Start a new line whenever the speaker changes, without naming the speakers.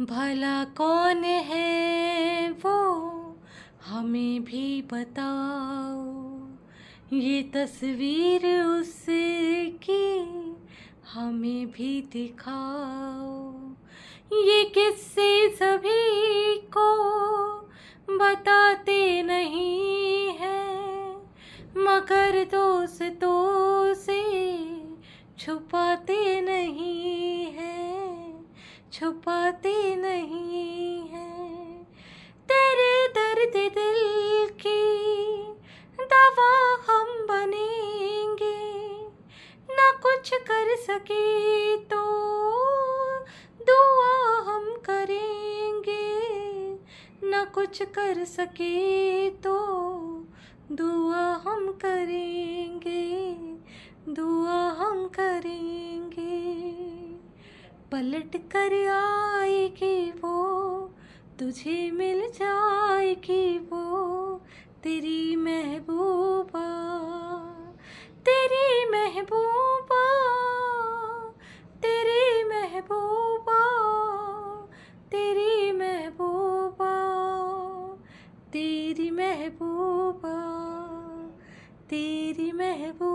भला कौन है वो हमें भी बताओ ये तस्वीर उसकी हमें भी दिखाओ ये किससे सभी को बताते नहीं है मगर दोस्तों से छुपाते नहीं है छुपाते दे दिल की दवा हम बनेंगे ना कुछ कर सके तो दुआ हम करेंगे ना कुछ कर सके तो दुआ हम करेंगे दुआ हम करेंगे पलट कर आएगी वो तुझे मिल जा की वो तेरी महबूबा तेरी महबूबा तेरी महबूबा तेरी महबूबा तेरी महबूबा तेरी महबूबा